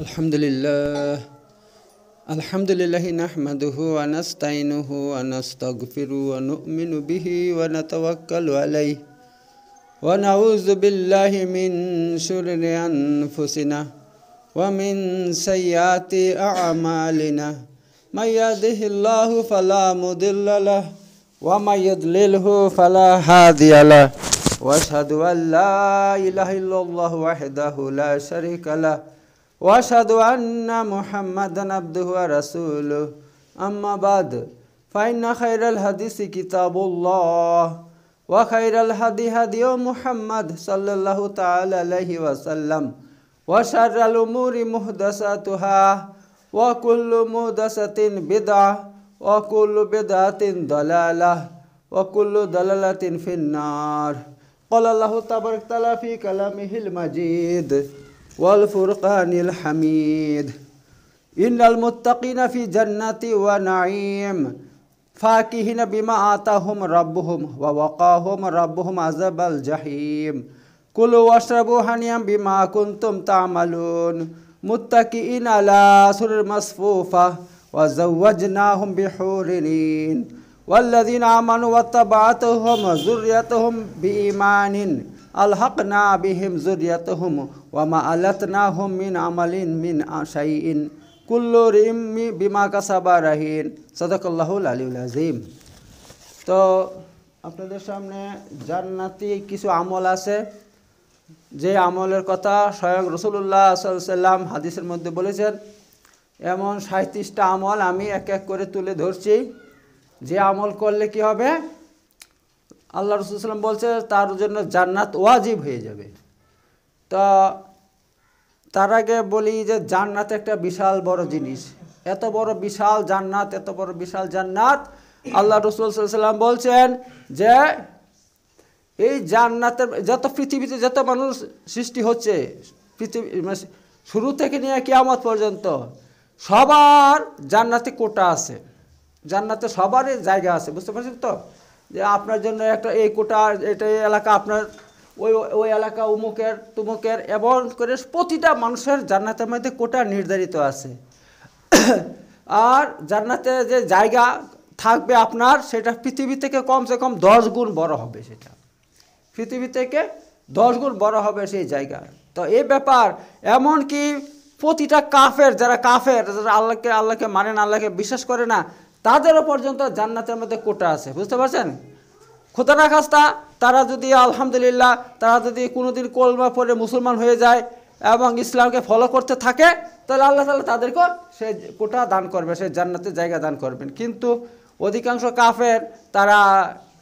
الحمد لله الحمد لله نحمده ونستعينه ونستغفره ونؤمن به ونتوكل عليه ونعوذ بالله من شرر أنفسنا ومن سيئات أعمالنا من يهده الله فلا مضل له ومن يضلله فلا هادي له واشهد ان لا اله الا الله وحده لا شريك له وأشهد أن محمدا عبده ورسوله أما بعد فإن خير الحديث كتاب الله وخير الهدي هدي محمد صلى الله تعالى عليه وسلم وشر الأمور محدثاتها وكل محدثة بدعة وكل بدعة ضلالة وكل ضلالة في النار قال الله تبارك وتعالى في كلامه المجيد والفرقان الحميد إن المتقين في جنة ونعيم فاكهين بما آتاهم ربهم ووقاهم ربهم عذاب الجحيم كلوا واشربوا هنيا بما كنتم تعملون متكئين على سرر مصفوفة وزوجناهم بحور عين والذين آمنوا واتبعتهم ذريتهم بإيمان আলহক না বিহিম জুরিয়াত হুম ওয়ামা আলত না হুম মিন আমালিন মিন আশাইন কুল্লু রিম মি বিমা কাসাবা রাহিন সদকল্লাহুল আলিউল আজিম তো আপনাদের সামনে জান্নাতি কিছু আমল আছে যে আমলের কথা স্বয়ং রসুল্লাহ সাল্লাম হাদিসের মধ্যে বলেছেন এমন সাঁত্রিশটা আমল আমি এক এক করে তুলে ধরছি যে আমল করলে কি হবে আল্লাহ রসুলাম বলছে তার জন্য জান্নাত ওয়াজিব হয়ে যাবে তা তার আগে বলি যে জান্নাত একটা বিশাল বড় জিনিস এত বড় বিশাল জান্নাত এত বড় বিশাল জান্নাত আল্লাহ রসুল সাল্লাম বলছেন যে এই জান্নাতের যত পৃথিবীতে যত মানুষ সৃষ্টি হচ্ছে পৃথিবী মানে শুরু থেকে নিয়ে কেয়ামত পর্যন্ত সবার জান্নাতে কোটা আছে জান্নাতে সবারই জায়গা আছে বুঝতে পারছেন তো যে আপনার জন্য একটা এই কোটা এটা এলাকা আপনার ওই ওই এলাকা উমুকের তুমুকের এবং করে প্রতিটা মানুষের জান্নাতের মধ্যে কোটা নির্ধারিত আছে আর জান্নাতে যে জায়গা থাকবে আপনার সেটা পৃথিবী থেকে কমসে কম দশ গুণ বড় হবে সেটা পৃথিবী থেকে দশ গুণ বড় হবে সেই জায়গা তো এই ব্যাপার এমন কি প্রতিটা কাফের যারা কাফের যারা আল্লাহকে আল্লাহকে মানে না আল্লাহকে বিশ্বাস করে না তাদেরও পর্যন্ত জান্নাতের মধ্যে কোটা আছে বুঝতে পারছেন খোদানা খাস্তা তারা যদি আলহামদুলিল্লাহ তারা যদি কোনোদিন কলমা পরে মুসলমান হয়ে যায় এবং ইসলামকে ফলো করতে থাকে তাহলে আল্লাহ তালা তাদেরকেও সে কোটা দান করবে সে জান্নাতের জায়গা দান করবেন কিন্তু অধিকাংশ কাফের তারা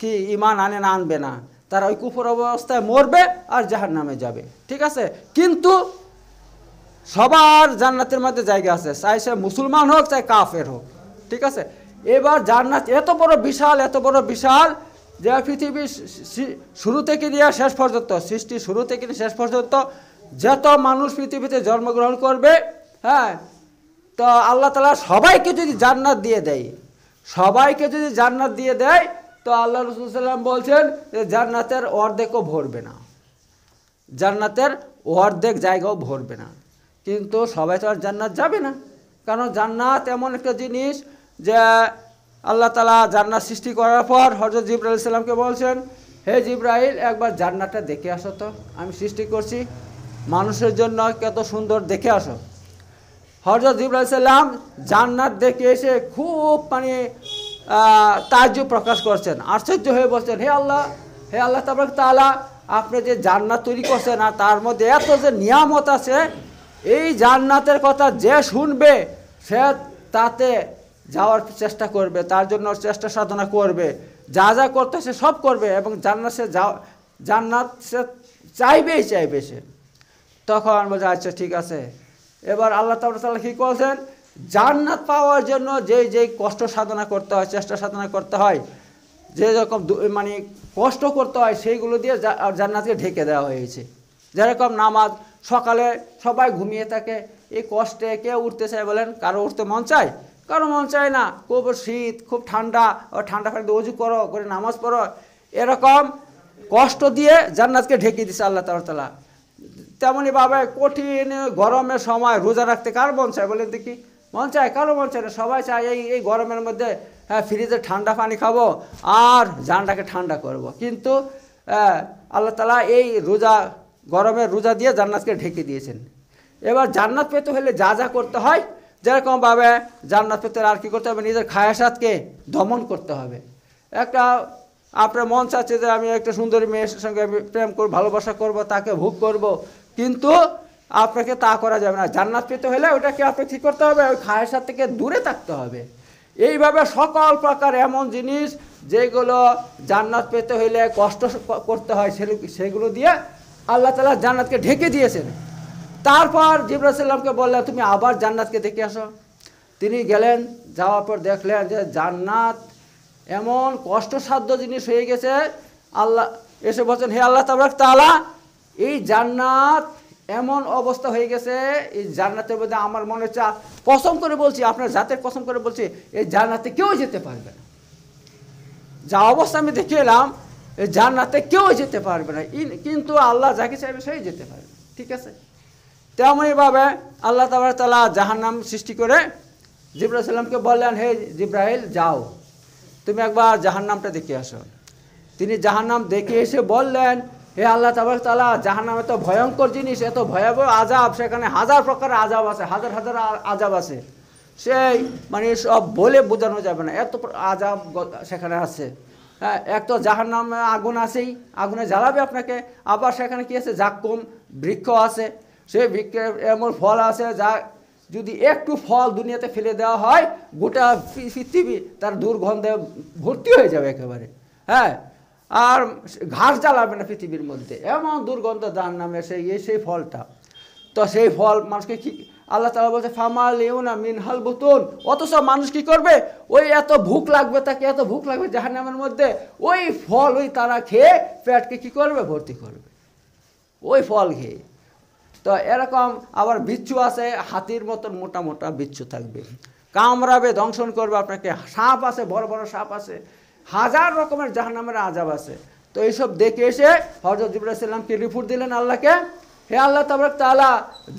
কি ইমান আনে না আনবে না তারা ওই কুফর অবস্থায় মরবে আর জাহার নামে যাবে ঠিক আছে কিন্তু সবার জান্নাতের মধ্যে জায়গা আছে চাই সে মুসলমান হোক চাই কাফের হোক ঠিক আছে এবার জান্নাত এত বড় বিশাল এত বড় বিশাল যে পৃথিবীর শুরু থেকে নিয়ে শেষ পর্যন্ত সৃষ্টি শুরু থেকে শেষ পর্যন্ত যত মানুষ পৃথিবীতে জন্মগ্রহণ করবে হ্যাঁ তো আল্লাহ তালা সবাইকে যদি জান্নাত দিয়ে দেয় সবাইকে যদি জান্নাত দিয়ে দেয় তো আল্লাহ রসুল সাল্লাম বলছেন জান্নাতের অর্ধেকও ভরবে না জান্নাতের অর্ধেক জায়গাও ভরবে না কিন্তু সবাই তো আর জান্নাত যাবে না কারণ জান্নাত এমন একটা জিনিস যে আল্লাহ তালা জান্নার সৃষ্টি করার পর হজরত জিব্রাহ ইসলামকে বলছেন হে জিব্রাহিল একবার জান্নাটা দেখে আসো তো আমি সৃষ্টি করছি মানুষের জন্য কত সুন্দর দেখে আসো হজরত জিব্রাহ ইসলাম জান্নাত দেখে এসে খুব মানে তাজ্য প্রকাশ করছেন আশ্চর্য হয়ে বলছেন হে আল্লাহ হে আল্লাহ তাবরক তালা আপনি যে জান্নাত তৈরি করছেন আর তার মধ্যে এত যে নিয়ামত আছে এই জান্নাতের কথা যে শুনবে সে তাতে যাওয়ার চেষ্টা করবে তার জন্য চেষ্টা সাধনা করবে যা যা করতে সে সব করবে এবং জান্নাত সে যা জান্নাত সে চাইবেই চাইবে সে তখন বোঝা আচ্ছা ঠিক আছে এবার আল্লাহ তাল্লাহ কী করছেন জান্নাত পাওয়ার জন্য যে যে কষ্ট সাধনা করতে হয় চেষ্টা সাধনা করতে হয় যে রকম মানে কষ্ট করতে হয় সেইগুলো দিয়ে জান্নাতকে ঢেকে দেওয়া হয়েছে যেরকম নামাজ সকালে সবাই ঘুমিয়ে থাকে এই কষ্টে কেউ উঠতে চায় বলেন কারো উঠতে মন চায় কারো মন চায় না খুব শীত খুব ঠান্ডা ও ঠান্ডা থাকলে অজু করো করে নামাজ পড়ো এরকম কষ্ট দিয়ে জান্নাতকে ঢেকে দিছে আল্লাহ তালা তেমনই বাবা কঠিন গরমের সময় রোজা রাখতে কার মন চায় বলেন দেখি মন চায় কারো মন চায় না সবাই চায় এই এই গরমের মধ্যে হ্যাঁ ফ্রিজে ঠান্ডা পানি খাবো আর জানটাকে ঠান্ডা করব। কিন্তু হ্যাঁ, আল্লাহ তালা এই রোজা গরমের রোজা দিয়ে জান্নাতকে ঢেকে দিয়েছেন এবার জান্নাত পেতে হলে যা যা করতে হয় যেরকমভাবে জান্নাত পেতে আর কী করতে হবে নিজের খায়াসাতকে দমন করতে হবে একটা আপনার মন চাচ্ছে যে আমি একটা সুন্দরী মেয়ের সঙ্গে প্রেম করবো ভালোবাসা করব তাকে ভোগ করব কিন্তু আপনাকে তা করা যাবে না জান্নাত পেতে হলে ওটাকে আপনাকে ঠিক করতে হবে ওই খায়াসাত থেকে দূরে থাকতে হবে এইভাবে সকল প্রকার এমন জিনিস যেগুলো জান্নাত পেতে হইলে কষ্ট করতে হয় সেগুলো দিয়ে আল্লাহ তালা জান্নাতকে ঢেকে দিয়েছেন তারপর জিবরাসাল্লামকে বললেন তুমি আবার জান্নাতকে দেখে আসো তিনি গেলেন যাওয়ার পর দেখলেন যে জান্নাত এমন কষ্টসাধ্য জিনিস হয়ে গেছে আল্লাহ এসে বলছেন হে আল্লাহ তাবারক তালা এই জান্নাত এমন অবস্থা হয়ে গেছে এই জান্নাতের মধ্যে আমার মনে হচ্ছে কসম করে বলছি আপনার জাতের কসম করে বলছি এই জান্নাতে কেউ যেতে পারবে না যা অবস্থা আমি দেখে এলাম এই জান্নাতে কেউ যেতে পারবে না কিন্তু আল্লাহ যাকে চাইবে সেই যেতে পারবে ঠিক আছে তেমনইভাবে আল্লাহ তালা নাম সৃষ্টি করে জিব্রাহ সাল্লামকে বললেন হে জিব্রাহিল যাও তুমি একবার জাহার নামটা দেখে আসো তিনি নাম দেখে এসে বললেন হে আল্লাহ তাবার তালা নাম এত ভয়ঙ্কর জিনিস এত ভয়াবহ আজাব সেখানে হাজার প্রকারের আজাব আছে হাজার হাজার আজাব আছে সেই মানে সব বলে বোঝানো যাবে না এত আজাব সেখানে আছে হ্যাঁ এক তো জাহার নামে আগুন আছেই আগুনে জ্বালাবে আপনাকে আবার সেখানে কি আছে জাক্কুম বৃক্ষ আছে সে বিক্রয় এমন ফল আছে যা যদি একটু ফল দুনিয়াতে ফেলে দেওয়া হয় গোটা পৃথিবী তার দুর্গন্ধে ভর্তি হয়ে যাবে একেবারে হ্যাঁ আর ঘাস জ্বালাবে না পৃথিবীর মধ্যে এমন দুর্গন্ধ যার নামে সেই ইয়ে, এই সেই ফলটা তো সেই ফল মানুষকে কি আল্লাহ তালা বলছে ফামাল না মিনহাল বুতুন অথচ মানুষ কী করবে ওই এত ভুক লাগবে তাকে এত ভুক লাগবে নামের মধ্যে ওই ফল ওই তারা খেয়ে পেটকে কী করবে ভর্তি করবে ওই ফল খেয়ে তো এরকম আবার বিচ্ছু আছে হাতির মতন মোটা মোটা বিচ্ছু থাকবে কামড়াবে দংশন করবে আপনাকে সাপ আছে বড় বড় সাপ আছে হাজার রকমের জাহান্নামের আজাব আছে তো এইসব দেখে এসে হজরত জিবুল্লাহিসাল্লামকে রিপোর্ট দিলেন আল্লাহকে হে আল্লাহ তাবরক তালা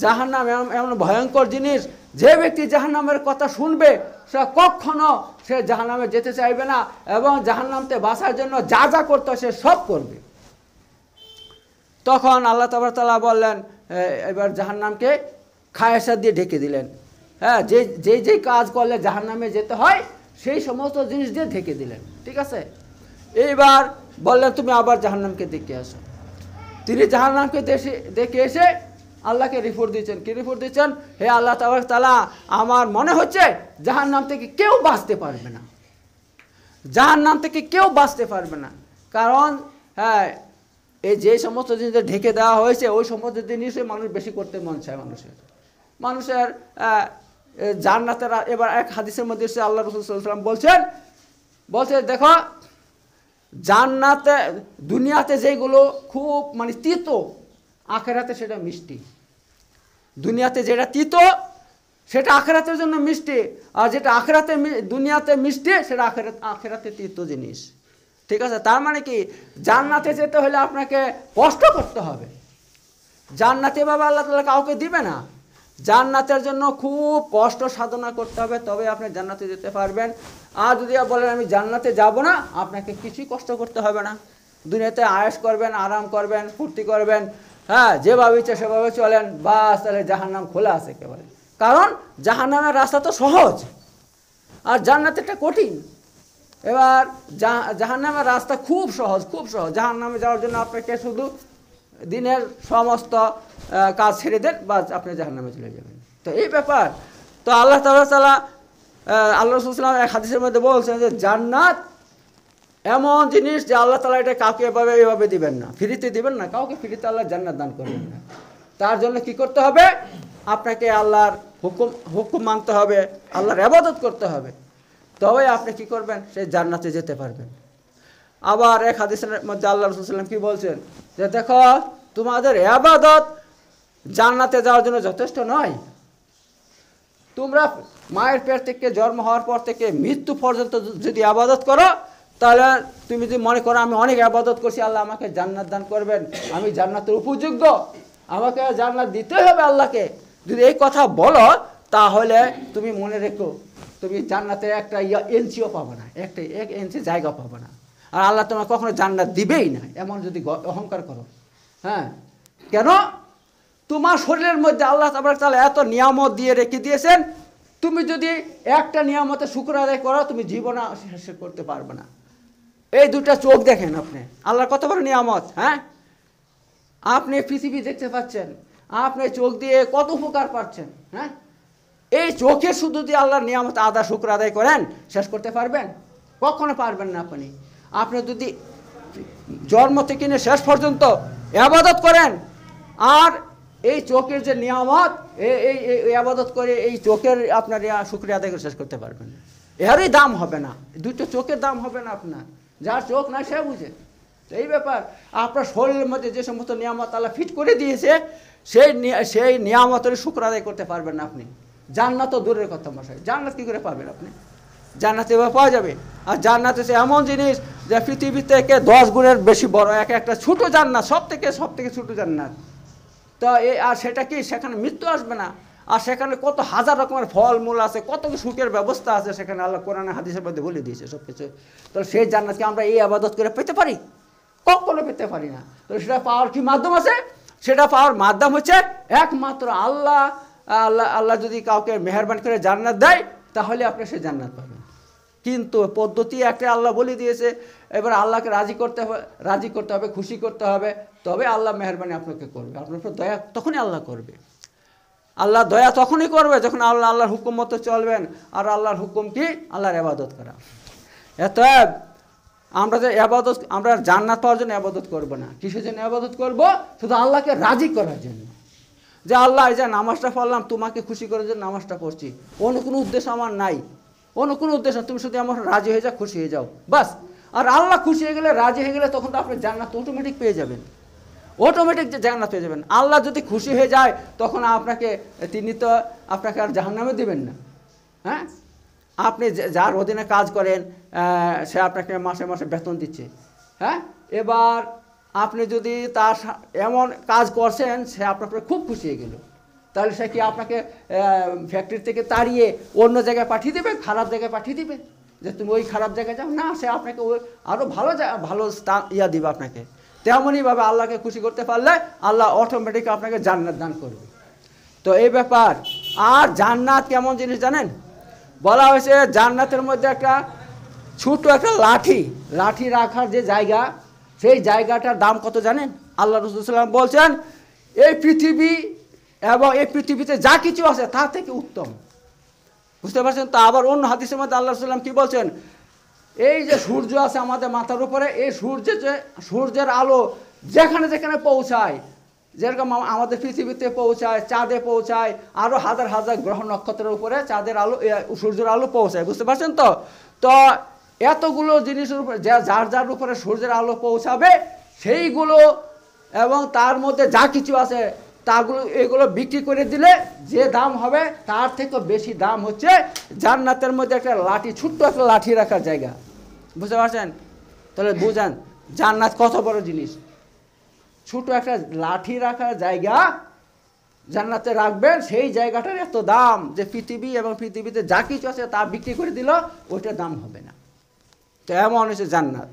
জাহান্নাম এমন এমন ভয়ঙ্কর জিনিস যে ব্যক্তি জাহান্নামের কথা শুনবে সে কখনো সে জাহান্নামে যেতে চাইবে না এবং জাহান্নামতে বাঁচার জন্য যা যা করতে সে সব করবে তখন আল্লাহ তাবরক তালা বললেন এবার নামকে খায়সা দিয়ে ঢেকে দিলেন হ্যাঁ যে যেই যেই কাজ করলে জাহান্নামে যেতে হয় সেই সমস্ত জিনিস দিয়ে ঢেকে দিলেন ঠিক আছে এইবার বললেন তুমি আবার জাহান্নামকে দেখে আসো তিনি জাহান্নামকে দেশে দেখে এসে আল্লাহকে রিপোর্ট দিয়েছেন কী রিপোর্ট দিচ্ছেন হে আল্লাহ তালা আমার মনে হচ্ছে নাম থেকে কেউ বাঁচতে পারবে না নাম থেকে কেউ বাঁচতে পারবে না কারণ হ্যাঁ এই যে সমস্ত জিনিস ঢেকে দেওয়া হয়েছে ওই সমস্ত জিনিসে মানুষ বেশি করতে মন চায় মানুষের মানুষের জান্নাতেরা এবার এক হাদিসের মধ্যে সে আল্লাহ রসুলাম বলছেন বলছে দেখো জান্নাতে দুনিয়াতে যেগুলো খুব মানে তিত আখেরাতে সেটা মিষ্টি দুনিয়াতে যেটা তিত সেটা আখেরাতের জন্য মিষ্টি আর যেটা আখেরাতে দুনিয়াতে মিষ্টি সেটা আখেরাত আখেরাতে তিত জিনিস ঠিক আছে তার মানে কি জান্নাতে যেতে হলে আপনাকে কষ্ট করতে হবে জান্নাতে বাবা আল্লাহ তালা কাউকে দিবে না জান্নাতের জন্য খুব কষ্ট সাধনা করতে হবে তবে আপনি জান্নাতে যেতে পারবেন আর যদি বলেন আমি জান্নাতে যাব না আপনাকে কিছুই কষ্ট করতে হবে না দুনিয়াতে আয়েস করবেন আরাম করবেন ফুর্তি করবেন হ্যাঁ যেভাবে ইচ্ছা সেভাবে চলেন বাস তাহলে জাহান্নাম খোলা আছে কেবল কারণ জাহান্নামের রাস্তা তো সহজ আর জান্নাতেরটা কঠিন এবার জাহান নামের রাস্তা খুব সহজ খুব সহজ জাহান নামে যাওয়ার জন্য আপনাকে শুধু দিনের সমস্ত কাজ ছেড়ে দেন বা আপনি জাহান নামে চলে যাবেন তো এই ব্যাপার তো আল্লাহ তালা তালা আল্লাহ রসুলাম এক হাদিসের মধ্যে বলছেন যে জান্নাত এমন জিনিস যে আল্লাহ তালা এটা কাউকে এভাবে এভাবে দিবেন না ফ্রিতে দিবেন না কাউকে ফ্রিতে আল্লাহ জান্নাত দান করবেন না তার জন্য কি করতে হবে আপনাকে আল্লাহর হুকুম হুকুম মানতে হবে আল্লাহর আবাদত করতে হবে তবে আপনি কি করবেন সে জান্নাতে যেতে পারবেন আবার এক হাদিসের মধ্যে আল্লাহ রসুলাম কি বলছেন যে দেখো তোমাদের আবাদত জান্নাতে যাওয়ার জন্য যথেষ্ট নয় তোমরা মায়ের পেট থেকে জন্ম হওয়ার পর থেকে মৃত্যু পর্যন্ত যদি আবাদত করো তাহলে তুমি যদি মনে করো আমি অনেক আবাদত করছি আল্লাহ আমাকে জান্নাত দান করবেন আমি জান্নাতের উপযোগ্য আমাকে জান্নাত দিতে হবে আল্লাহকে যদি এই কথা বলো তাহলে তুমি মনে রেখো তুমি জান্নাতের একটা ইয়া এনসিও পাবো না একটা এক এনসি জায়গা পাবো না আর আল্লাহ তোমার কখনো জান্নাত দিবেই না এমন যদি অহংকার করো হ্যাঁ কেন তোমার শরীরের মধ্যে আল্লাহ তাহলে এত নিয়ামত দিয়ে রেখে দিয়েছেন তুমি যদি একটা নিয়ামতে শুক্র আদায় করো তুমি জীবন শেষ করতে পারবে না এই দুটা চোখ দেখেন আপনি আল্লাহর কত বড় নিয়ামত হ্যাঁ আপনি পৃথিবী দেখতে পাচ্ছেন আপনি চোখ দিয়ে কত উপকার পাচ্ছেন হ্যাঁ এই চোখে শুধু যদি আল্লাহর নিয়ামত আদা শুক্র আদায় করেন শেষ করতে পারবেন কখনো পারবেন না আপনি আপনি যদি জন্ম থেকে শেষ পর্যন্ত আবাদত করেন আর এই চোখের যে নিয়ামত এই এই আবাদত করে এই চোখের আপনার শুক্রিয়া আদায় করে শেষ করতে পারবেন এরই দাম হবে না দুটো চোখের দাম হবে না আপনার যার চোখ নাই সে বুঝে এই ব্যাপার আপনার শরীরের মধ্যে যে সমস্ত নিয়ামত আল্লাহ ফিট করে দিয়েছে সেই সেই নিয়ামতের শুক্র আদায় করতে পারবেন না আপনি জান্নাত দূরের কথা মশাই জান্নাত কী করে পাবেন আপনি জান্নাত এভাবে পাওয়া যাবে আর জান্নাত হচ্ছে এমন জিনিস যে পৃথিবী থেকে দশ গুণের বেশি বড় এক একটা ছোটো জান্নাত সব থেকে সব থেকে ছোটো জান্নাত তো এ আর সেটা কি সেখানে মৃত্যু আসবে না আর সেখানে কত হাজার রকমের ফলমূল আছে কত সুখের ব্যবস্থা আছে সেখানে আল্লাহ কোরআনে হাদিসের মধ্যে বলে দিয়েছে সব কিছু তাহলে সেই জান্নাতকে আমরা এই আবাদত করে পেতে পারি কখনো পেতে পারি না তো সেটা পাওয়ার কি মাধ্যম আছে সেটা পাওয়ার মাধ্যম হচ্ছে একমাত্র আল্লাহ আল্লাহ আল্লাহ যদি কাউকে মেহরবান করে জান্নাত দেয় তাহলে আপনি সে জান্নাত পাবেন কিন্তু পদ্ধতি একটা আল্লাহ বলে দিয়েছে এবার আল্লাহকে রাজি করতে হবে রাজি করতে হবে খুশি করতে হবে তবে আল্লাহ মেহরবানি আপনাকে করবে আপনার উপর দয়া তখনই আল্লাহ করবে আল্লাহ দয়া তখনই করবে যখন আল্লাহ আল্লাহর হুকুম মতো চলবেন আর আল্লাহর হুকুম কি আল্লাহর আবাদত করা এত আমরা যে আবাদত আমরা জান্নাত পাওয়ার জন্য আবাদত করব না কিসের জন্য আবাদত করবো শুধু আল্লাহকে রাজি করার জন্য যে আল্লাহ যে নামাজটা পড়লাম তোমাকে খুশি করে যে নামাজটা পড়ছি অন্য কোনো উদ্দেশ্য আমার নাই অন্য কোনো উদ্দেশ্য তুমি শুধু আমার রাজি হয়ে যাও খুশি হয়ে যাও বাস আর আল্লাহ খুশি হয়ে গেলে রাজি হয়ে গেলে তখন তো আপনি জান্নাত অটোমেটিক পেয়ে যাবেন অটোমেটিক যে জান্নাত পেয়ে যাবেন আল্লাহ যদি খুশি হয়ে যায় তখন আপনাকে তিনি তো আপনাকে আর জাহান্নামে দেবেন না হ্যাঁ আপনি যার অধীনে কাজ করেন সে আপনাকে মাসে মাসে বেতন দিচ্ছে হ্যাঁ এবার আপনি যদি তার এমন কাজ করছেন সে আপনার খুব খুশি হয়ে গেল তাহলে সে কি আপনাকে ফ্যাক্টরি থেকে তাড়িয়ে অন্য জায়গায় পাঠিয়ে দেবে খারাপ জায়গায় পাঠিয়ে দেবে যে তুমি ওই খারাপ জায়গায় যাও না সে আপনাকে ওই আরও ভালো জায়গা ভালো স্থান ইয়া দিবে আপনাকে তেমনইভাবে আল্লাহকে খুশি করতে পারলে আল্লাহ অটোমেটিক আপনাকে জান্নাত দান করবে তো এই ব্যাপার আর জান্নাত কেমন জিনিস জানেন বলা হয়েছে জান্নাতের মধ্যে একটা ছোট একটা লাঠি লাঠি রাখার যে জায়গা সেই জায়গাটার দাম কত জানেন আল্লাহ রসুলাম বলছেন এই পৃথিবী এবং এই পৃথিবীতে যা কিছু আছে তা থেকে উত্তম বুঝতে পারছেন তা আবার অন্য হাদিসের মধ্যে আল্লাহ রসুল্লাম কী বলছেন এই যে সূর্য আছে আমাদের মাথার উপরে এই সূর্যের যে সূর্যের আলো যেখানে যেখানে পৌঁছায় যেরকম আমাদের পৃথিবীতে পৌঁছায় চাঁদে পৌঁছায় আরও হাজার হাজার গ্রহ নক্ষত্রের উপরে চাঁদের আলো সূর্যের আলো পৌঁছায় বুঝতে পারছেন তো তো এতগুলো জিনিসের উপরে যা যার যার উপরে সূর্যের আলো পৌঁছাবে সেইগুলো এবং তার মধ্যে যা কিছু আছে তাগুলো এগুলো বিক্রি করে দিলে যে দাম হবে তার থেকে বেশি দাম হচ্ছে জান্নাতের মধ্যে একটা লাঠি ছোট্ট একটা লাঠি রাখার জায়গা বুঝতে পারছেন তাহলে বুঝেন জান্নাত কত বড় জিনিস ছোট একটা লাঠি রাখার জায়গা জান্নাতে রাখবেন সেই জায়গাটার এত দাম যে পৃথিবী এবং পৃথিবীতে যা কিছু আছে তা বিক্রি করে দিল ওইটার দাম হবে না তো এমন হয়েছে জান্নাত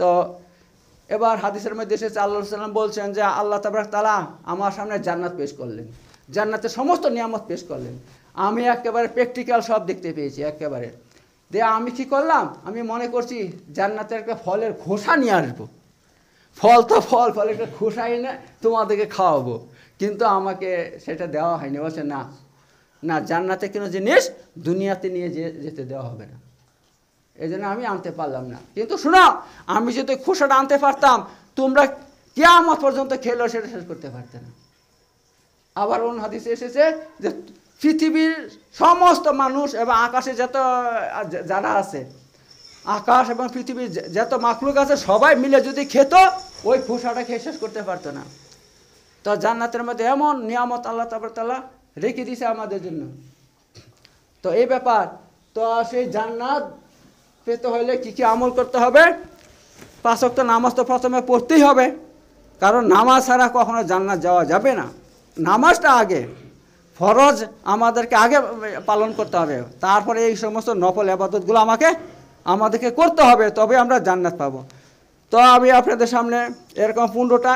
তো এবার হাদিসের মধ্যে এসেছে আল্লাহ সাল্লাম বলছেন যে আল্লাহ তাবরাক তালা আমার সামনে জান্নাত পেশ করলেন জান্নাতের সমস্ত নিয়ামত পেশ করলেন আমি একেবারে প্র্যাকটিক্যাল সব দেখতে পেয়েছি একেবারে দিয়ে আমি কি করলাম আমি মনে করছি জান্নাতের একটা ফলের খোসা নিয়ে আসবো ফল তো ফল ফল একটা খোসা এনে তোমাদেরকে খাওয়াবো কিন্তু আমাকে সেটা দেওয়া হয়নি বলছে না না জান্নাতে কোনো জিনিস দুনিয়াতে নিয়ে যেতে দেওয়া হবে না এই জন্য আমি আনতে পারলাম না কিন্তু শুনো আমি যদি খুশাটা আনতে পারতাম তোমরা কেয়ামত পর্যন্ত খেলো সেটা শেষ করতে পারতে না আবার অন্য হাদিসে এসেছে যে পৃথিবীর সমস্ত মানুষ এবং আকাশে যত যারা আছে আকাশ এবং পৃথিবীর যত মাকলুক আছে সবাই মিলে যদি খেত ওই খোসাটা খেয়ে শেষ করতে পারতো না তো জান্নাতের মধ্যে এমন নিয়ামত আল্লাহ তালা রেখে দিছে আমাদের জন্য তো এই ব্যাপার তো সেই জান্নাত পেতে হলে কী কী আমল করতে হবে পাঁচক্ত নামাজ তো প্রথমে পড়তেই হবে কারণ নামাজ ছাড়া কখনো জান্নাত যাওয়া যাবে না নামাজটা আগে ফরজ আমাদেরকে আগে পালন করতে হবে তারপরে এই সমস্ত নকল আবাদতগুলো আমাকে আমাদেরকে করতে হবে তবে আমরা জান্নাত পাবো তো আমি আপনাদের সামনে এরকম পনেরোটা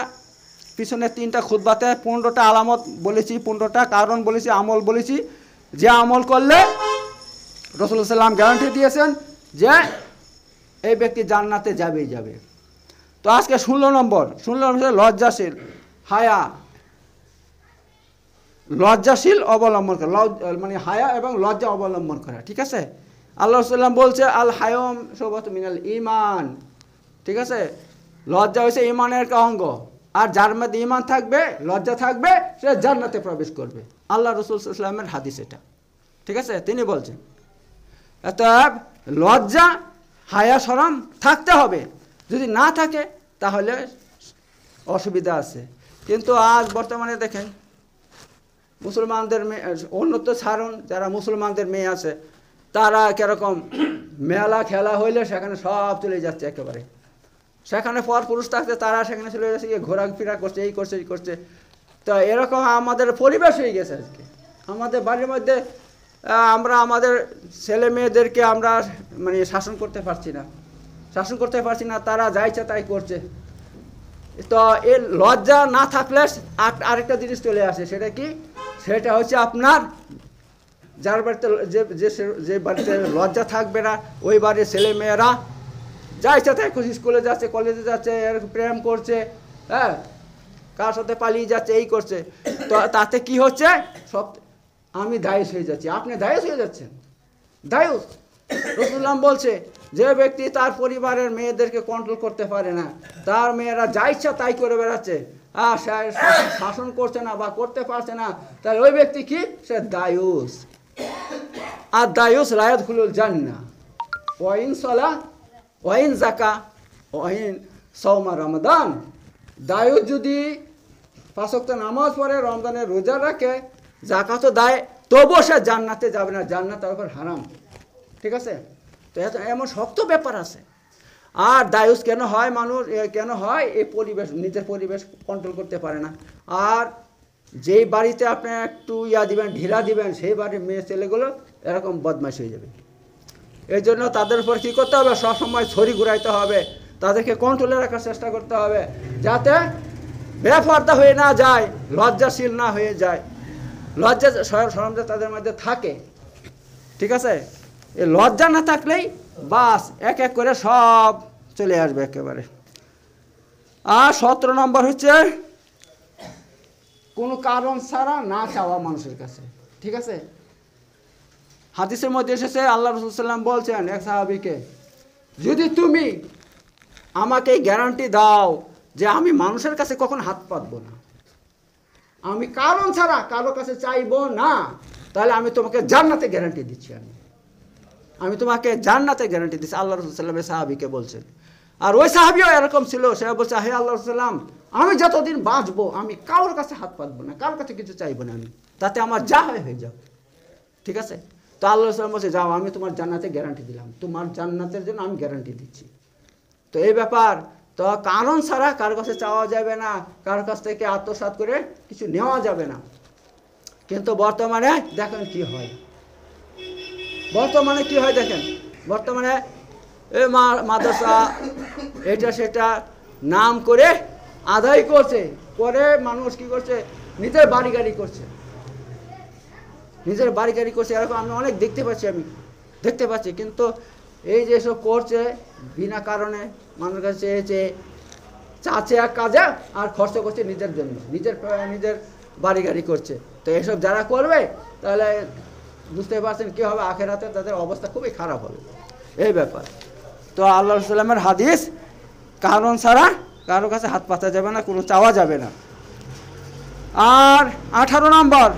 পিছনে তিনটা খুদবাতে পনেরোটা আলামত বলেছি পনেরোটা কারণ বলেছি আমল বলেছি যে আমল করলে রসুল সাল্লাম গ্যারান্টি দিয়েছেন যে এই ব্যক্তি জান্নাতে যাবেই যাবে তো আজকে ষোলো নম্বর ষোলো নম্বর লজ্জাশীল হায়া লজ্জাশীল অবলম্বন করে লজ মানে হায়া এবং লজ্জা অবলম্বন করা ঠিক আছে আল্লাহ সাল্লাম বলছে আল হায়ম সোবত মিনাল ইমান ঠিক আছে লজ্জা হয়েছে ইমানের একটা অঙ্গ আর যার মধ্যে ইমান থাকবে লজ্জা থাকবে সে জান্নাতে প্রবেশ করবে আল্লাহ রসুল ইসলামের হাদিস এটা ঠিক আছে তিনি বলছেন অতএব লজ্জা হায়া সরম থাকতে হবে যদি না থাকে তাহলে অসুবিধা আছে কিন্তু আজ বর্তমানে দেখেন মুসলমানদের মেয়ে অন্যত ছাড়ুন যারা মুসলমানদের মেয়ে আছে তারা কীরকম মেলা খেলা হইলে সেখানে সব চলে যাচ্ছে একেবারে সেখানে পর পুরুষ থাকতে তারা সেখানে চলে যাচ্ছে গিয়ে ঘোরাফেরা করছে এই করছে এই করছে তো এরকম আমাদের পরিবেশ হয়ে গেছে আজকে আমাদের বাড়ির মধ্যে আমরা আমাদের ছেলে মেয়েদেরকে আমরা মানে শাসন করতে পারছি না শাসন করতে পারছি না তারা যাইছে তাই করছে তো এ লজ্জা না থাকলে আরেকটা জিনিস চলে আসে সেটা কি সেটা হচ্ছে আপনার যার বাড়িতে যে যে বাড়িতে লজ্জা থাকবে না ওই বাড়ির ছেলে মেয়েরা যা তাই খুশি স্কুলে যাচ্ছে কলেজে যাচ্ছে প্রেম করছে হ্যাঁ কার সাথে পালিয়ে যাচ্ছে এই করছে তো তাতে কি হচ্ছে সব আমি দায়ুস হয়ে যাচ্ছি আপনি দায়ুস হয়ে যাচ্ছেন দায়ুস রসুল্লাম বলছে যে ব্যক্তি তার পরিবারের মেয়েদেরকে কন্ট্রোল করতে পারে না তার মেয়েরা যা ইচ্ছা তাই করে বেড়াচ্ছে আর শাসন করছে না বা করতে পারছে না তাহলে ওই ব্যক্তি কি সে দায়ুস আর দায়ুস রায়ত খুলুল জান না ওয়াইন সলা ওয়াইন জাকা ওয়াইন সৌমা রমদান দায়ুস যদি পাঁচক্ত নামাজ পড়ে রমদানের রোজা রাখে জাকাতও দেয় তবুও সে জান্নাতে যাবে না জান্নাত তার উপর হারাম ঠিক আছে তো এত এমন শক্ত ব্যাপার আছে আর দায়ুস কেন হয় মানুষ কেন হয় এই পরিবেশ নিজের পরিবেশ কন্ট্রোল করতে পারে না আর যেই বাড়িতে আপনি একটু ইয়া দিবেন ঢিলা দিবেন সেই বাড়ির মেয়ে ছেলেগুলো এরকম বদমাশ হয়ে যাবে এই জন্য তাদের উপর কী করতে হবে সবসময় ছড়ি ঘুরাইতে হবে তাদেরকে কন্ট্রোলে রাখার চেষ্টা করতে হবে যাতে বেফর্দা হয়ে না যায় লজ্জাশীল না হয়ে যায় লজ্জা সরঞ্জাম তাদের মধ্যে থাকে ঠিক আছে এই লজ্জা না থাকলেই বাস এক এক করে সব চলে আসবে একেবারে আর সতেরো নম্বর হচ্ছে কোনো কারণ ছাড়া না চাওয়া মানুষের কাছে ঠিক আছে হাদিসের মধ্যে এসেছে আল্লাহ রসুলাম বলছেন এক সাহাবিকে যদি তুমি আমাকে গ্যারান্টি দাও যে আমি মানুষের কাছে কখন হাত পাতবো না আমি কারণ ছাড়া কারো কাছে চাইব না তাহলে আমি তোমাকে জান্নাতে গ্যারান্টি দিচ্ছি আমি আমি তোমাকে জান্নাতে গ্যারান্টি দিচ্ছি আল্লাহ রসুল্লামের সাহাবিকে বলছেন আর ওই সাহাবিও এরকম ছিল সে বলছে হে আল্লাহ রসুল্লাম আমি যতদিন বাঁচবো আমি কারোর কাছে হাত পাতবো না কারোর কাছে কিছু চাইবো না আমি তাতে আমার যা হয় হয়ে যাও ঠিক আছে তো আল্লাহ সাল্লাম বলছে যাও আমি তোমার জান্নাতে গ্যারান্টি দিলাম তোমার জান্নাতের জন্য আমি গ্যারান্টি দিচ্ছি তো এই ব্যাপার তো কারণ ছাড়া কারোর কাছে চাওয়া যাবে না কারো কাছ থেকে আত্মসাত করে কিছু নেওয়া যাবে না কিন্তু বর্তমানে দেখেন কি হয় বর্তমানে কি হয় দেখেন বর্তমানে এ মাদ্রাসা এটা সেটা নাম করে আদায় করছে করে মানুষ কি করছে নিজের বাড়ি গাড়ি করছে নিজের বাড়ি গাড়ি করছে এরকম আমি অনেক দেখতে পাচ্ছি আমি দেখতে পাচ্ছি কিন্তু এই যে সব করছে বিনা কারণে মানুষের কাছে চেয়েছে চাচে এক কাজে হ্যাঁ, আর খরচা করছে নিজের জন্য নিজের নিজের বাড়ি গাড়ি করছে তো এসব যারা করবে তাহলে বুঝতে পারছেন কী হবে আখের হাতে তাদের অবস্থা খুবই খারাপ হবে এই ব্যাপার তো আল্লাহ সাল্লামের হাদিস কারণ ছাড়া কারো কাছে হাত পাতা যাবে না কোনো চাওয়া যাবে না আর আঠারো নম্বর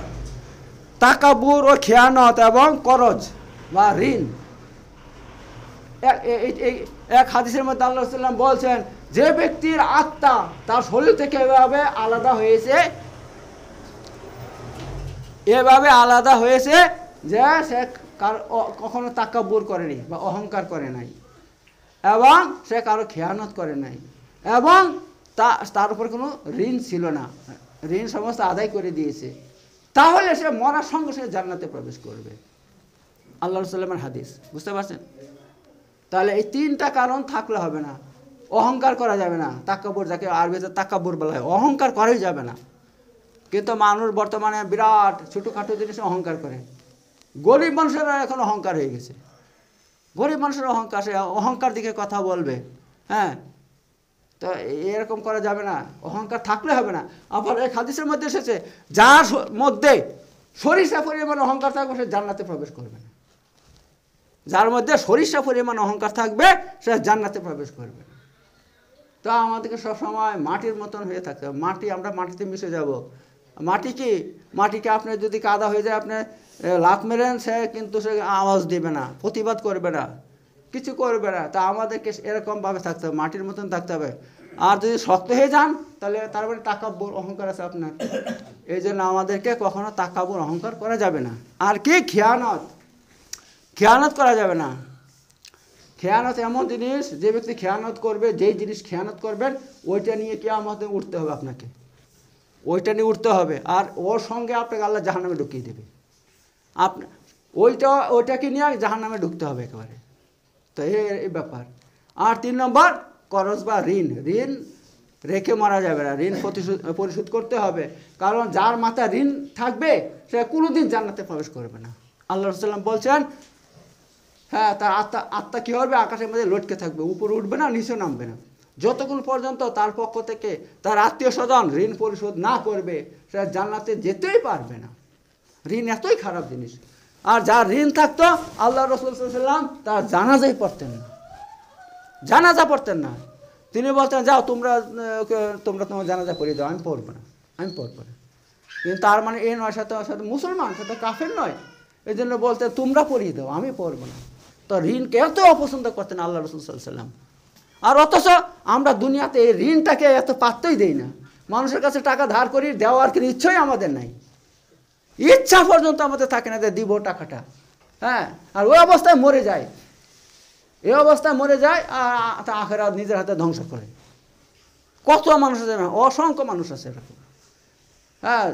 তাকাবুর ও খেয়ানত এবং করজ বা ঋণ এক হাদিসের মধ্যে আল্লাহ সাল্লাম বলছেন যে ব্যক্তির আত্মা তার শরীর থেকে এভাবে আলাদা হয়েছে এভাবে আলাদা হয়েছে যে সে কার কখনো তাকাব্বুর করেনি বা অহংকার করে নাই এবং সে কারো খেয়ানত করে নাই এবং তা তার উপর কোনো ঋণ ছিল না ঋণ সমস্ত আদায় করে দিয়েছে তাহলে সে মরার সঙ্গে সে জান্নাতে প্রবেশ করবে আল্লাহ সাল্লামের হাদিস বুঝতে পারছেন তাহলে এই তিনটা কারণ থাকলে হবে না অহংকার করা যাবে না তাকাব্বর যাকে আরবিতে তাকাব্বর বলা হয় অহংকার করাই যাবে না কিন্তু মানুষ বর্তমানে বিরাট ছোটোখাটো জিনিস অহংকার করে গরিব মানুষেরা এখন অহংকার হয়ে গেছে গরিব মানুষের অহংকার সে অহংকার দিকে কথা বলবে হ্যাঁ তো এরকম করা যাবে না অহংকার থাকলে হবে না আবার এক হাদিসের মধ্যে এসেছে যার মধ্যে সরিষা পরিমাণ অহংকার থাকবে সে জান্নাতে প্রবেশ করবে না যার মধ্যে সরিষা পরিমাণ অহংকার থাকবে সে জান্নাতে প্রবেশ করবে তো আমাদেরকে সবসময় মাটির মতন হয়ে থাকতে হবে মাটি আমরা মাটিতে মিশে যাব। মাটি কি মাটিকে আপনি যদি কাদা হয়ে যায় আপনি লাফ মেরেন সে কিন্তু সে আওয়াজ দেবে না প্রতিবাদ করবে না কিছু করবে না তা আমাদেরকে এরকমভাবে থাকতে হবে মাটির মতন থাকতে হবে আর যদি শক্ত হয়ে যান তাহলে তার মানে তাকাব্বর অহংকার আছে আপনার এই জন্য আমাদেরকে কখনো তাকাব্বর অহংকার করা যাবে না আর কি খেয়ানত খেয়ানত করা যাবে না খেয়ানত এমন জিনিস যে ব্যক্তি খেয়ানত করবে যেই জিনিস খেয়ানত করবেন ওইটা নিয়ে কে আমাদের উঠতে হবে আপনাকে ওইটা নিয়ে উঠতে হবে আর ওর সঙ্গে আপনাকে আল্লাহ জাহানামে ঢুকিয়ে দেবে আপনি ওইটা ওইটাকে নিয়ে নামে ঢুকতে হবে একেবারে তো এই ব্যাপার আর তিন নম্বর করজ বা ঋণ ঋণ রেখে মারা যাবে না ঋণ পরিশোধ করতে হবে কারণ যার মাথায় ঋণ থাকবে সে কোনোদিন জান্নাতে প্রবেশ করবে না আল্লাহ রসাল্লাম বলছেন হ্যাঁ তার আত্মা আত্মা কী হবে আকাশের মধ্যে লটকে থাকবে উপরে উঠবে না নিচে নামবে না যতক্ষণ পর্যন্ত তার পক্ষ থেকে তার আত্মীয় স্বজন ঋণ পরিশোধ না করবে সেটা জানলাতে যেতেই পারবে না ঋণ এতই খারাপ জিনিস আর যার ঋণ থাকতো আল্লাহ রসুলাম তার জানাজাই পড়তেন না জানাজা পড়তেন না তিনি বলতেন যাও তোমরা তোমরা তোমার জানাজা পড়িয়ে দাও আমি পড়বো না আমি পড়বো না কিন্তু তার মানে এ নয় সাথে সাথে মুসলমান সাথে কাফের নয় এই জন্য বলতে তোমরা পড়িয়ে দাও আমি পড়বো না তো ঋণকে এত অপছন্দ করতেন আল্লাহ রসুল সাল্লাম আর অথচ আমরা দুনিয়াতে এই ঋণটাকে এত পাত্তই দেই না মানুষের কাছে টাকা ধার করি দেওয়ার কিন্তু ইচ্ছাই আমাদের নাই ইচ্ছা পর্যন্ত আমাদের থাকে না যে দিব টাকাটা হ্যাঁ আর ওই অবস্থায় মরে যায় এই অবস্থায় মরে যায় আর আখেরা নিজের হাতে ধ্বংস করে কত মানুষ আছে অসংখ্য মানুষ আছে এরকম হ্যাঁ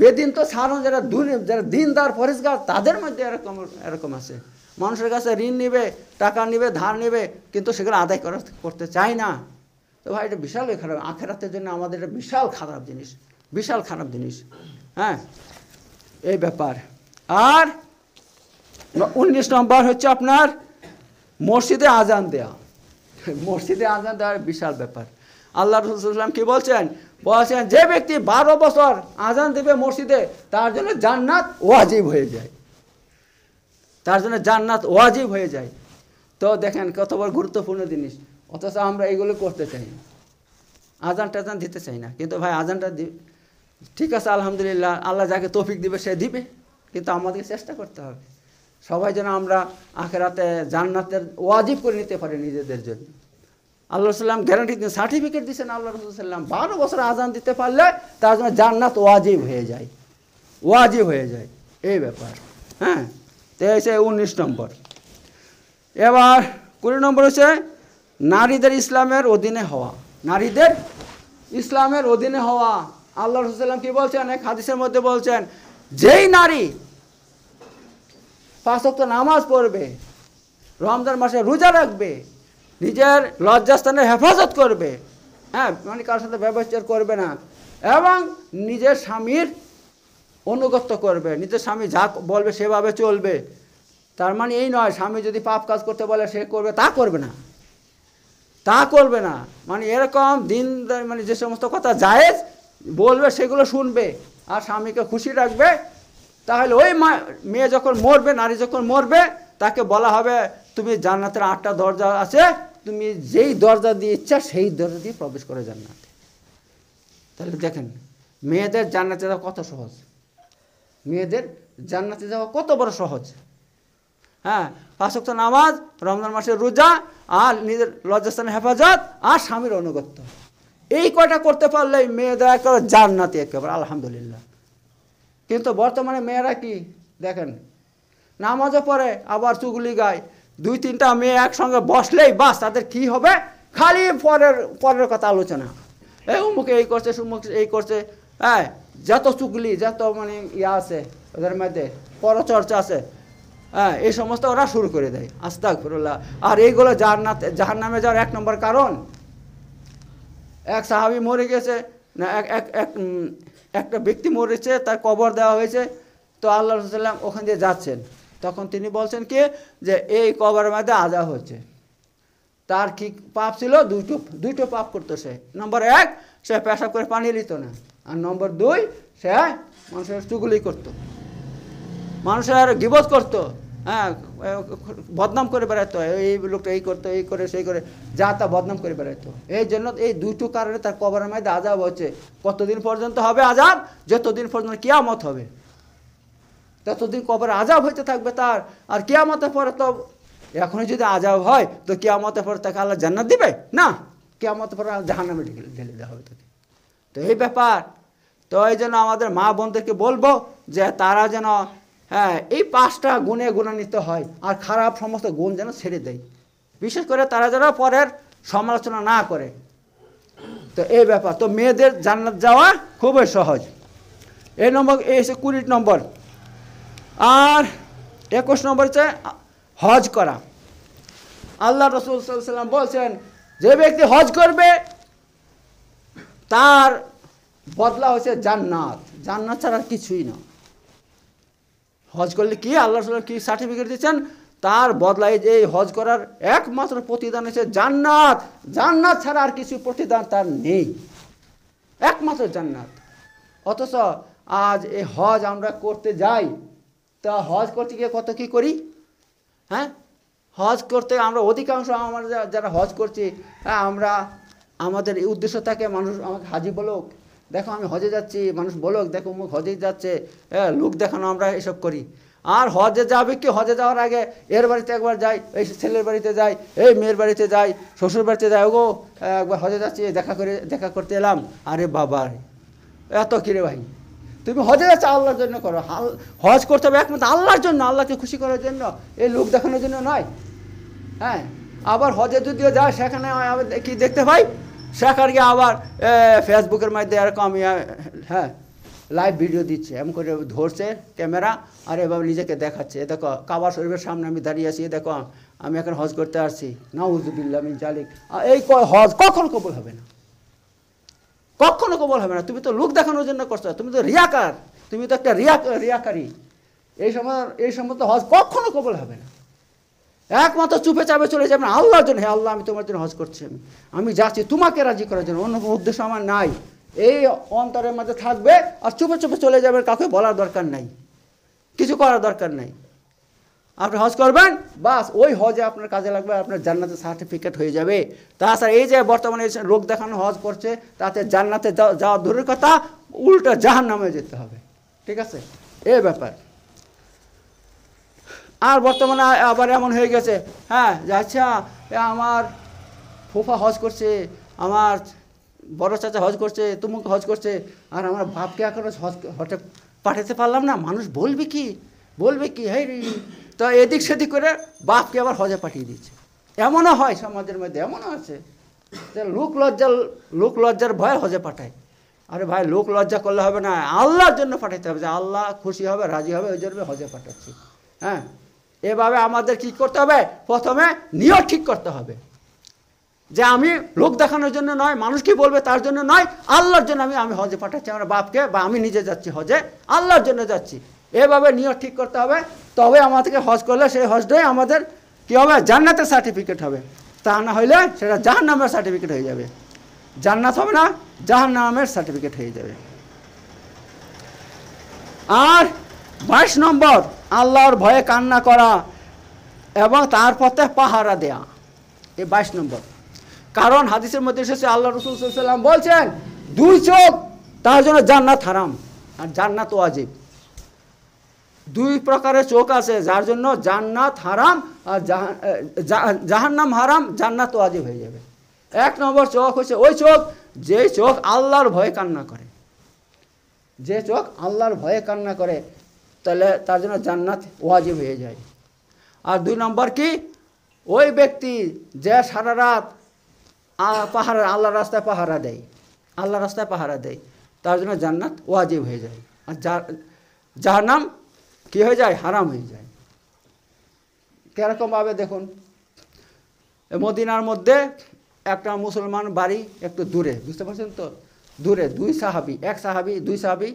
বেদিন তো সাধারণ যারা যারা দিনদার পরিষ্কার তাদের মধ্যে এরকম এরকম আছে মানুষের কাছে ঋণ নেবে টাকা নেবে ধার নেবে কিন্তু সেগুলো আদায় করা করতে চায় না তো ভাই এটা বিশাল খারাপ আখেরাতের জন্য আমাদের এটা বিশাল খারাপ জিনিস বিশাল খারাপ জিনিস হ্যাঁ এই ব্যাপার আর উনিশ নম্বর হচ্ছে আপনার মসজিদে আজান দেওয়া মসজিদে আজান দেওয়ার বিশাল ব্যাপার আল্লাহ রসুলাম কি বলছেন বলছেন যে ব্যক্তি বারো বছর আজান দেবে মসজিদে তার জন্য জান্নাত ওয়াজিব হয়ে যায় তার জন্য জান্নাত ওয়াজিব হয়ে যায় তো দেখেন কত বড় গুরুত্বপূর্ণ জিনিস অথচ আমরা এইগুলো করতে চাই না আজান টাজান দিতে চাই না কিন্তু ভাই আজানটা দিবে ঠিক আছে আলহামদুলিল্লাহ আল্লাহ যাকে তৌফিক দিবে সে দিবে কিন্তু আমাদেরকে চেষ্টা করতে হবে সবাই যেন আমরা আখেরাতে জান্নাতের ওয়াজিব করে নিতে পারি নিজেদের জন্য আল্লাহ সাল্লাম গ্যারান্টি দিন সার্টিফিকেট দিচ্ছেন আল্লাহ রসুল্লাম বারো বছর আজান দিতে পারলে তার জন্য জান্নাত ওয়াজিব হয়ে যায় ওয়াজিব হয়ে যায় এই ব্যাপার হ্যাঁ তেইশে হয়েছে উনিশ নম্বর এবার কুড়ি নম্বর হচ্ছে নারীদের ইসলামের অধীনে হওয়া নারীদের ইসলামের অধীনে হওয়া আল্লাহ রসুল্লাম কি বলছেন এক হাদিসের মধ্যে বলছেন যেই নারী পাঁচক্ত নামাজ পড়বে রমজান মাসে রোজা রাখবে নিজের লজ্জাস্থানের হেফাজত করবে হ্যাঁ মানে কারোর সাথে ব্যবচার করবে না এবং নিজের স্বামীর অনুগত্য করবে নিজের স্বামী যা বলবে সেভাবে চলবে তার মানে এই নয় স্বামী যদি পাপ কাজ করতে বলে সে করবে তা করবে না তা করবে না মানে এরকম দিন মানে যে সমস্ত কথা জায়েজ বলবে সেগুলো শুনবে আর স্বামীকে খুশি রাখবে তাহলে ওই মেয়ে যখন মরবে নারী যখন মরবে তাকে বলা হবে তুমি জান্নাতের আটটা দরজা আছে তুমি যেই দরজা দিয়ে ইচ্ছা সেই দরজা দিয়ে প্রবেশ করে জান্নাতে তাহলে দেখেন মেয়েদের জান্নাতে কত সহজ মেয়েদের জান্নাতে যাওয়া কত বড় সহজ হ্যাঁ পাশক্ত নামাজ রমজান মাসের রোজা আর নিজের লজ্জাস্থানের হেফাজত আর স্বামীর অনুগত্য এই কয়টা করতে পারলে মেয়েদের একেবারে জান্নাতি একেবারে আলহামদুলিল্লাহ কিন্তু বর্তমানে মেয়েরা কি দেখেন নামাজও পড়ে আবার চুগুলি গায় দুই তিনটা মেয়ে একসঙ্গে বসলেই বাস তাদের কি হবে খালি পরের পরের কথা আলোচনা এই উমুকে এই করছে সুমুক এই করছে হ্যাঁ যত চুগলি যত মানে ইয়া আছে ওদের মধ্যে পরচর্চা আছে হ্যাঁ এই সমস্ত ওরা শুরু করে দেয় আস্তা ফিরুল্লাহ আর এইগুলো যার না যার নামে যাওয়ার এক নম্বর কারণ এক সাহাবি মরে গেছে না এক এক এক একটা ব্যক্তি মরেছে তার কবর দেওয়া হয়েছে তো আল্লাহ রসুল্লাম ওখান দিয়ে যাচ্ছেন তখন তিনি বলছেন কি যে এই কবরের মধ্যে আজা হচ্ছে তার কি পাপ ছিল দুটো দুটো পাপ করতো সে নম্বর এক সে পেশাব করে পানি নিত না আর নম্বর দুই সে মানুষের চুগুলি করত মানুষের গিবত করত হ্যাঁ বদনাম করে বেড়াইতো এই লোকটা এই করতো এই করে সেই করে যা তা বদনাম করে বেড়াইতো এই জন্য এই দুটো কারণে তার কবরের মধ্যে আজাব হচ্ছে কতদিন পর্যন্ত হবে আজাব যতদিন পর্যন্ত কেয়ামত হবে ততদিন কবর আজাব হইতে থাকবে তার আর কেয়ামতের পরে তো এখনই যদি আজাব হয় তো কেয়ামতের পরে তাকে আল্লাহ জান্নাত দিবে না কেয়ামতের পরে জাহান্নামে ঢেলে দেওয়া হবে তাকে তো এই ব্যাপার তো এই জন্য আমাদের মা বোনদেরকে বলবো যে তারা যেন হ্যাঁ এই পাঁচটা গুণে গুণান্বিত হয় আর খারাপ সমস্ত গুণ যেন ছেড়ে দেয় বিশেষ করে তারা যেন পরের সমালোচনা না করে তো এই ব্যাপার তো মেয়েদের জান্নাত যাওয়া খুবই সহজ এই নম্বর এই হচ্ছে কুড়ি নম্বর আর একুশ নম্বর হচ্ছে হজ করা আল্লাহ রসুল সাল্লাম বলছেন যে ব্যক্তি হজ করবে তার বদলা হয়েছে জান্নাত জান্নাত ছাড়া আর কিছুই না হজ করলে কি আল্লাহ কি সার্টিফিকেট দিচ্ছেন তার বদলায় যে হজ করার একমাত্র প্রতিদান হয়েছে জান্নাত জান্নাত ছাড়া আর কিছু প্রতিদান তার নেই একমাত্র জান্নাত অথচ আজ এই হজ আমরা করতে যাই তা হজ করতে গিয়ে কত কি করি হ্যাঁ হজ করতে আমরা অধিকাংশ আমরা যারা হজ করছি হ্যাঁ, আমরা আমাদের উদ্দেশ্য থাকে মানুষ আমাকে হাজি বলুক দেখো আমি হজে যাচ্ছি মানুষ বলো দেখো মুখ হজে যাচ্ছে হ্যাঁ লোক দেখানো আমরা এসব করি আর হজে যাবে কি হজে যাওয়ার আগে এর বাড়িতে একবার যাই এই ছেলের বাড়িতে যাই এই মেয়ের বাড়িতে যাই শ্বশুর বাড়িতে যাই ওগো একবার হজে যাচ্ছি দেখা করে দেখা করতে এলাম আরে বাবা এত কিরে ভাই তুমি হজে যাচ্ছ আল্লাহর জন্য করো হজ করতে হবে একমাত্র আল্লাহর জন্য আল্লাহকে খুশি করার জন্য এই লোক দেখানোর জন্য নয় হ্যাঁ আবার হজে যদিও যায় সেখানে কি দেখতে পাই সেখানে গিয়ে আবার ফেসবুকের মধ্যে এরকম হ্যাঁ লাইভ ভিডিও দিচ্ছে এমন করে ধরছে ক্যামেরা আর এভাবে নিজেকে দেখাচ্ছে দেখো কাবার শরীফের সামনে আমি দাঁড়িয়ে আছি দেখো আমি এখন হজ করতে আসছি নাউজুবিল্লা মিন জালিক এই হজ কখনো কবল হবে না কখনো কবল হবে না তুমি তো লোক দেখানোর জন্য করছো তুমি তো রিয়াকার তুমি তো একটা রিয়া রিয়াকারী এই সময় এই সময় তো হজ কখনো কবল হবে না একমাত্র চুপে চাপে চলে যাবেন আল্লাহর জন্য হে আল্লাহ আমি তোমার জন্য হজ করছি আমি আমি যাচ্ছি তোমাকে রাজি করার জন্য অন্য কোনো উদ্দেশ্য আমার নাই এই অন্তরের মধ্যে থাকবে আর চুপে চুপে চলে যাবেন কাউকে বলার দরকার নাই কিছু করার দরকার নাই আপনি হজ করবেন বাস ওই হজে আপনার কাজে লাগবে আপনার জান্নাতে সার্টিফিকেট হয়ে যাবে তাছাড়া এই যে বর্তমানে রোগ দেখানো হজ করছে তাতে জান্নাতে যাওয়া দূরের কথা উল্টো জাহান নামে যেতে হবে ঠিক আছে এ ব্যাপার আর বর্তমানে আবার এমন হয়ে গেছে হ্যাঁ আচ্ছা আমার ফুফা হজ করছে আমার বড় চাচা হজ করছে তুমুক হজ করছে আর আমার বাপকে এখন হজ হটে পাঠাতে পারলাম না মানুষ বলবে কি বলবে কি হ্যাঁ তো এদিক সেদিক করে বাপকে আবার হজে পাঠিয়ে দিচ্ছে এমনও হয় সমাজের মধ্যে এমনও আছে যে লোক লজ্জার লোক লজ্জার ভয়ে হজে পাঠায় আরে ভাই লোক লজ্জা করলে হবে না আল্লাহর জন্য পাঠাতে হবে যে আল্লাহ খুশি হবে রাজি হবে ওই জন্য হজে পাঠাচ্ছি হ্যাঁ এভাবে আমাদের কি করতে হবে প্রথমে নিয়ত ঠিক করতে হবে যে আমি লোক দেখানোর জন্য নয় মানুষ কি বলবে তার জন্য নয় আল্লাহর জন্য আমি আমি হজে পাঠাচ্ছি আমার বাপকে বা আমি নিজে যাচ্ছি হজে আল্লাহর জন্য যাচ্ছি এভাবে নিয়ত ঠিক করতে হবে তবে আমাদেরকে হজ করলে সেই হজটাই আমাদের কী হবে জান্নাতের সার্টিফিকেট হবে তা না হইলে সেটা জাহান নামের সার্টিফিকেট হয়ে যাবে জান্নাত হবে না জাহান নামের সার্টিফিকেট হয়ে যাবে আর বাইশ নম্বর আল্লাহর ভয়ে কান্না করা এবং তার পথে পাহারা দেয়া এই বাইশ নম্বর কারণ হাদিসের মধ্যে এসেছে আল্লাহ রসুলাম বলছেন দুই চোখ তার জন্য জান্নাত হারাম আর জান্নাত ওয়াজিব দুই প্রকারের চোখ আছে যার জন্য জান্নাত হারাম আর জাহান্নাম হারাম জান্নাত ওয়াজিব হয়ে যাবে এক নম্বর চোখ হচ্ছে ওই চোখ যে চোখ আল্লাহর ভয়ে কান্না করে যে চোখ আল্লাহর ভয়ে কান্না করে তাহলে তার জন্য জান্নাত ওয়াজিব হয়ে যায় আর দুই নম্বর কি ওই ব্যক্তি যে সারা রাত পাহারা আল্লাহ রাস্তায় পাহারা দেয় আল্লাহ রাস্তায় পাহারা দেয় তার জন্য জান্নাত ওয়াজিব হয়ে যায় আর যার নাম কী হয়ে যায় হারাম হয়ে যায় কীরকমভাবে দেখুন মদিনার মধ্যে একটা মুসলমান বাড়ি একটু দূরে বুঝতে পারছেন তো দূরে দুই সাহাবি এক সাহাবি দুই সাহাবি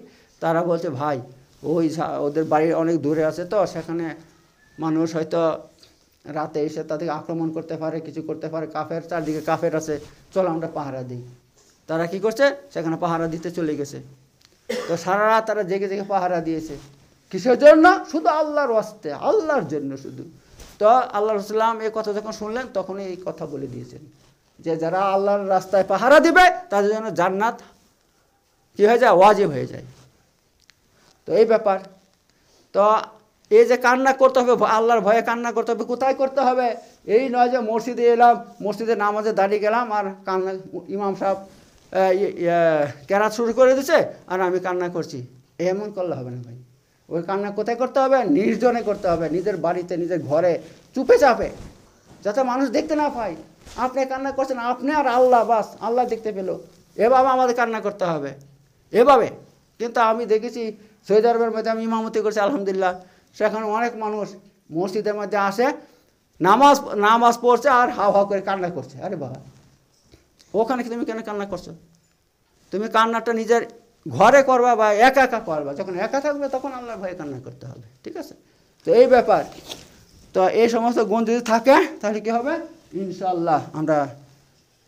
তারা বলছে ভাই ওই ওদের বাড়ি অনেক দূরে আছে তো সেখানে মানুষ হয়তো রাতে এসে তাদেরকে আক্রমণ করতে পারে কিছু করতে পারে কাফের চারদিকে কাফের আছে চলো আমরা পাহারা দিই তারা কি করছে সেখানে পাহারা দিতে চলে গেছে তো সারা রাত তারা জেগে জেগে পাহারা দিয়েছে কিসের জন্য শুধু আল্লাহর ওয়াস্তে আল্লাহর জন্য শুধু তো আল্লাহ রসুল্লাম এই কথা যখন শুনলেন তখনই এই কথা বলে দিয়েছেন যে যারা আল্লাহর রাস্তায় পাহারা দিবে তাদের জন্য জান্নাত কী হয়ে যায় ওয়াজিব হয়ে যায় তো এই ব্যাপার তো এই যে কান্না করতে হবে আল্লাহর ভয়ে কান্না করতে হবে কোথায় করতে হবে এই নয় যে মসজিদে এলাম মসজিদে নামাজে দাঁড়িয়ে গেলাম আর কান্না ইমাম সাহেব কেরাত শুরু করে দিছে আর আমি কান্না করছি এমন করলে হবে না ভাই ওই কান্না কোথায় করতে হবে নির্জনে করতে হবে নিজের বাড়িতে নিজের ঘরে চুপে চাপে যাতে মানুষ দেখতে না পায় আপনি কান্না করছেন আপনি আর আল্লাহ বাস আল্লাহ দেখতে পেল এভাবে আমাদের কান্না করতে হবে এভাবে কিন্তু আমি দেখেছি সৌদি আরবের মধ্যে আমি ইমামতি করছি আলহামদুলিল্লাহ সেখানে অনেক মানুষ মসজিদের মধ্যে আসে নামাজ নামাজ পড়ছে আর হাও হাও করে কান্না করছে আরে বাবা ওখানে কি তুমি কেন কান্না করছো তুমি কান্নাটা নিজের ঘরে করবা বা একা একা করবা যখন একা থাকবে তখন আল্লাহর ভয়ে কান্না করতে হবে ঠিক আছে তো এই ব্যাপার তো এই সমস্ত গুণ যদি থাকে তাহলে কী হবে ইনশাআল্লাহ আমরা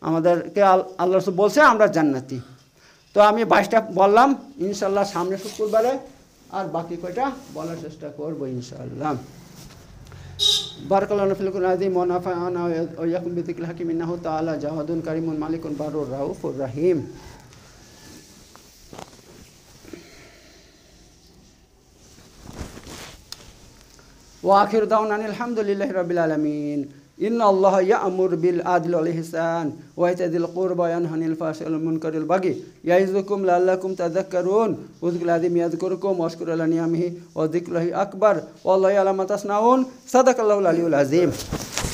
আমাদেরকে আল্লাহ বলছে আমরা জান্নাতি তো আমি বাইশটা বললাম ইনশাল্লাহ সামনে শুক্রবারে আর বাকি কয়টা বলার চেষ্টা করবো ইনশাল্লাহ বারকাল ফিলকুল আজিম মনাফা আনা ওয়াকুম বিদিকুল হাকিম ইন্নাহু তাআলা জাহাদুন কারিমুন মালিকুন বারুর রাউফুর রাহিম ওয়াখির দাউন আনিল হামদুলিল্লাহি রাব্বিল আলামিন ইন আল্লাহ ইয়া বিল আদিল আল হিসান ওয়াইতাদিল কোরবায়ান হানিল ফাসল মুনকারুল বাগি ইয়াইজুকুম লাল্লাকুম তাদাক্কারুন উজগুল আদিম ইয়াদকুরকুম ওয়াশকুর আলা নিয়ামিহি ওয়া যিকরাহি আকবার ওয়াল্লাহি আলা মা তাসনাউন সাদাকাল্লাহুল আলিউল আযীম